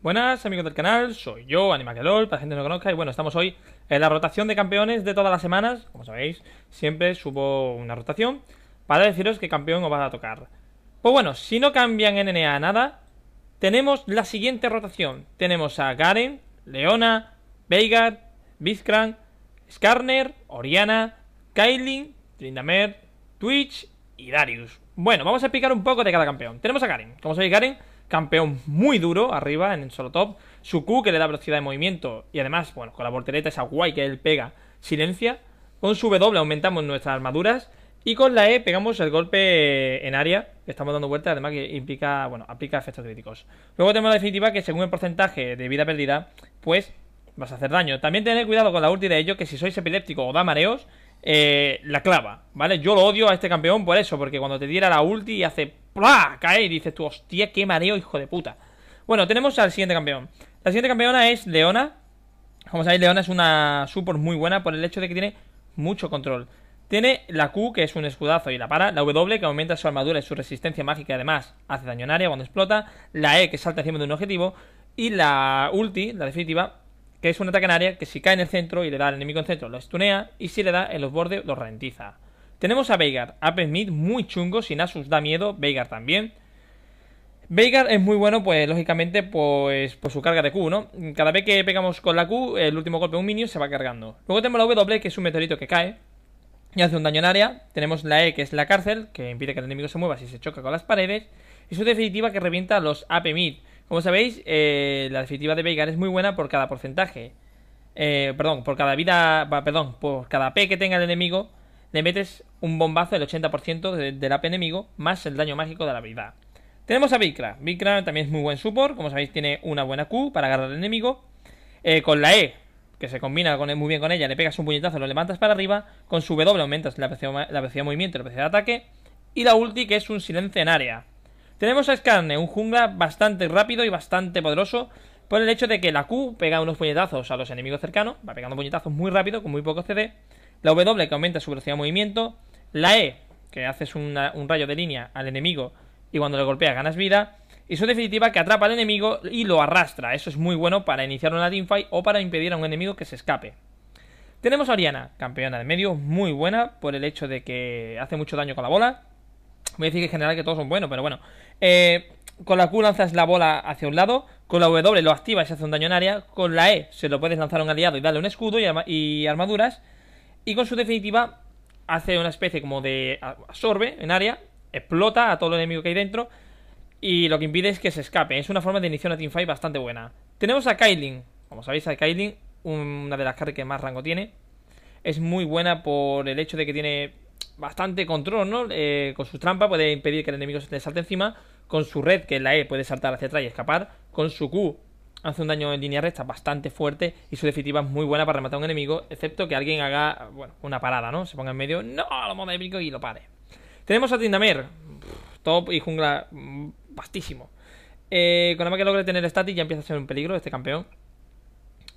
Buenas amigos del canal, soy yo, Animacalol, para gente que no conozca, y bueno, estamos hoy en la rotación de campeones de todas las semanas, como sabéis, siempre subo una rotación para deciros qué campeón os va a tocar. Pues bueno, si no cambian en NA nada, tenemos la siguiente rotación. Tenemos a Garen, Leona, Veigar, Vizcran, Skarner, Oriana, Kailin, Trindamer, Twitch y Darius. Bueno, vamos a explicar un poco de cada campeón. Tenemos a Garen. Como sabéis, Garen campeón muy duro arriba en el solo top. Su Q que le da velocidad de movimiento y además, bueno, con la portereta esa guay que él pega, silencia. Con su W aumentamos nuestras armaduras y con la E pegamos el golpe en área, estamos dando vueltas, además que implica, bueno, aplica efectos críticos. Luego tenemos la definitiva que según el porcentaje de vida perdida, pues vas a hacer daño. También tener cuidado con la ulti de ello, que si sois epiléptico o da mareos, eh, la clava, ¿vale? Yo lo odio a este campeón por eso, porque cuando te diera la ulti y hace ¡Pla! cae y dices tú, hostia, qué mareo, hijo de puta. Bueno, tenemos al siguiente campeón. La siguiente campeona es Leona. Como sabéis, Leona es una support muy buena por el hecho de que tiene mucho control. Tiene la Q, que es un escudazo y la para. La W, que aumenta su armadura y su resistencia mágica. Además, hace daño en área cuando explota. La E, que salta encima de un objetivo. Y la ulti, la definitiva, que es un ataque en área que si cae en el centro y le da al enemigo en centro lo estunea y si le da en los bordes lo ralentiza. Tenemos a Veigar, AP mid muy chungo, sin Asus da miedo, Veigar también. Veigar es muy bueno, pues lógicamente, pues por su carga de Q, ¿no? Cada vez que pegamos con la Q, el último golpe de un minion se va cargando. Luego tenemos la W, que es un meteorito que cae y hace un daño en área. Tenemos la E, que es la cárcel, que impide que el enemigo se mueva si se choca con las paredes. Y su definitiva, que revienta los AP Mid. Como sabéis, eh, la definitiva de Veigar es muy buena por cada porcentaje. Eh, perdón, por cada vida. Perdón, por cada P que tenga el enemigo, le metes un bombazo del 80% del AP enemigo más el daño mágico de la vida. Tenemos a Vikra. Vikra también es muy buen support. Como sabéis, tiene una buena Q para agarrar al enemigo. Eh, con la E, que se combina con, muy bien con ella, le pegas un puñetazo, lo levantas para arriba. Con su W aumentas la velocidad, la velocidad de movimiento y la velocidad de ataque. Y la ulti, que es un silencio en área. Tenemos a Skarne, un jungla bastante rápido y bastante poderoso por el hecho de que la Q pega unos puñetazos a los enemigos cercanos, va pegando puñetazos muy rápido con muy poco CD, la W que aumenta su velocidad de movimiento, la E que haces un rayo de línea al enemigo y cuando le golpeas ganas vida, y su definitiva que atrapa al enemigo y lo arrastra, eso es muy bueno para iniciar una teamfight o para impedir a un enemigo que se escape. Tenemos a Ariana campeona de medio, muy buena por el hecho de que hace mucho daño con la bola, voy a decir que en general que todos son buenos, pero bueno. Eh, con la Q lanzas la bola hacia un lado, con la W lo activas y hace un daño en área, con la E se lo puedes lanzar a un aliado y darle un escudo y, armaduras, y con su definitiva hace una especie como de absorbe en área, explota a todo el enemigo que hay dentro, y lo que impide es que se escape. Es una forma de iniciar team teamfight bastante buena. Tenemos a Kailin, como sabéis a Kailin, una de las cargas que más rango tiene. Es muy buena por el hecho de que tiene bastante control, ¿no? Eh, con sus trampas puede impedir que el enemigo se salte encima. Con su red, que es la E, puede saltar hacia atrás y escapar. Con su Q hace un daño en línea recta bastante fuerte. Y su definitiva es muy buena para rematar a un enemigo. Excepto que alguien haga, bueno, una parada, ¿no? Se ponga en medio, no, lo de pico! y lo pare. Tenemos a Trindamer. Top y jungla bastísimo mm, eh, con la que logre tener static ya empieza a ser un peligro este campeón.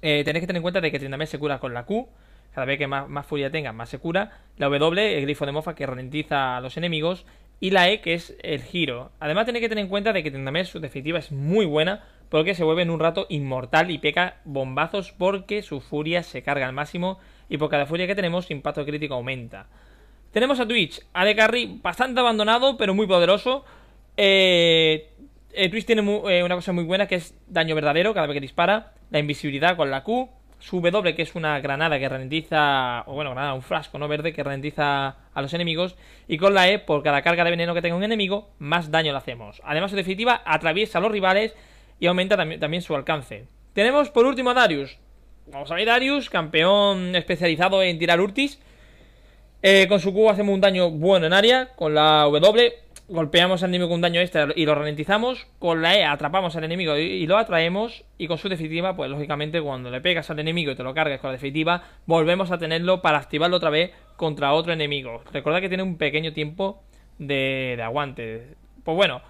Eh, tenéis que tener en cuenta de que Trindamer se cura con la Q cada vez que más, furia tenga, más se cura. La W, el grifo de mofa que ralentiza a los enemigos. Y la E, que es el giro. Además, tenéis que tener en cuenta de que Tendamés, su definitiva es muy buena, porque se vuelve en un rato inmortal y peca bombazos porque su furia se carga al máximo y por cada furia que tenemos, su impacto crítico aumenta. Tenemos a Twitch, De Carry bastante abandonado, pero muy poderoso. Eh, eh, Twitch tiene eh, una cosa muy buena que es daño verdadero cada vez que dispara, la invisibilidad con la Q, su W, que es una granada que ralentiza, o bueno, granada, un frasco no verde que ralentiza a los enemigos, y con la E, por cada carga de veneno que tenga un enemigo, más daño le hacemos. Además, su definitiva atraviesa a los rivales y aumenta también su alcance. Tenemos por último a Darius. Vamos a ver, Darius, campeón especializado en tirar urtis. Eh, con su cubo hacemos un daño bueno en área, con la W golpeamos al enemigo con un daño extra y lo ralentizamos, con la E atrapamos al enemigo y, lo atraemos, y con su definitiva, pues lógicamente cuando le pegas al enemigo y te lo cargas con la definitiva, volvemos a tenerlo para activarlo otra vez contra otro enemigo. Recordad que tiene un pequeño tiempo de, de aguante. Pues bueno,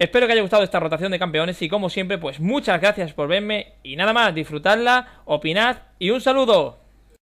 espero que haya gustado esta rotación de campeones y como siempre, pues muchas gracias por verme y nada más, disfrutadla, opinad y un saludo.